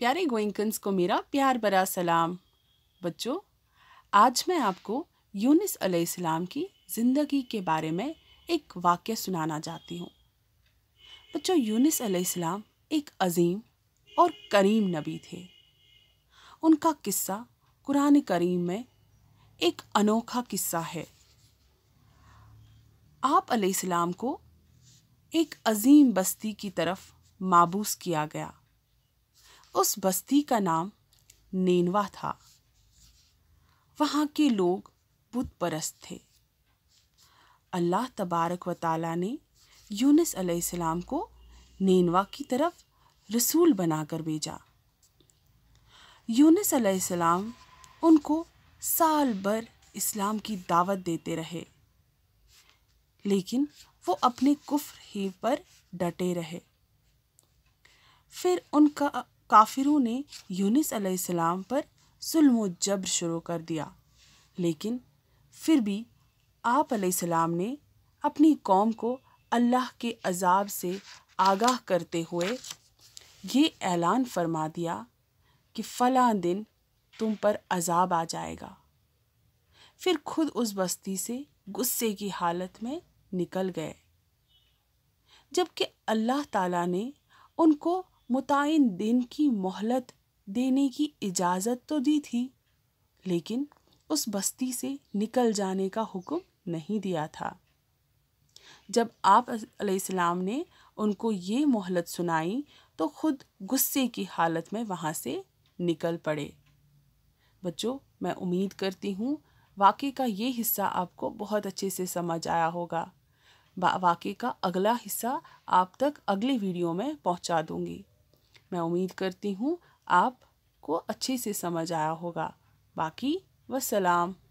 प्यारे गोइंकन्स को मेरा प्यार बरा सलाम बच्चों आज मैं आपको यूनिस अलैहिस्सलाम की ज़िंदगी के बारे में एक वाक्य सुनाना चाहती हूँ बच्चों यूनिस अलैहिस्सलाम एक अजीम और करीम नबी थे उनका किस्सा कुरान करीम में एक अनोखा किस्सा है आप अलैहिस्सलाम को एक अजीम बस्ती की तरफ माबूस किया गया उस बस्ती का नाम नेनवा था वहाँ के लोग बुत परस्त थे अल्लाह तबारक व तला ने यूनिस अलैहिस्सलाम को नेनवा की तरफ रसूल बनाकर भेजा यूनिस अलैहिस्सलाम उनको साल भर इस्लाम की दावत देते रहे लेकिन वो अपने कुफ्र ही पर डटे रहे फिर उनका काफिरों ने यूनिस अलैहिस्सलाम पर जुल्म जब्र शुरू कर दिया लेकिन फिर भी आप अलैहिस्सलाम ने अपनी कौम को अल्लाह के अजाब से आगाह करते हुए ये ऐलान फरमा दिया कि फ़लाँ दिन तुम पर अजाब आ जाएगा फिर खुद उस बस्ती से गुस्से की हालत में निकल गए जबकि अल्लाह ताला ने उनको मुतन दिन की मोहलत देने की इजाज़त तो दी थी लेकिन उस बस्ती से निकल जाने का हुक्म नहीं दिया था जब आप आपलाम ने उनको ये मोहलत सुनाई तो खुद गुस्से की हालत में वहाँ से निकल पड़े बच्चों मैं उम्मीद करती हूँ वाक़े का ये हिस्सा आपको बहुत अच्छे से समझ आया होगा वाक़े का अगला हिस्सा आप तक अगली वीडियो में पहुँचा दूँगी मैं उम्मीद करती हूँ आपको अच्छे से समझ आया होगा बाकी वसलाम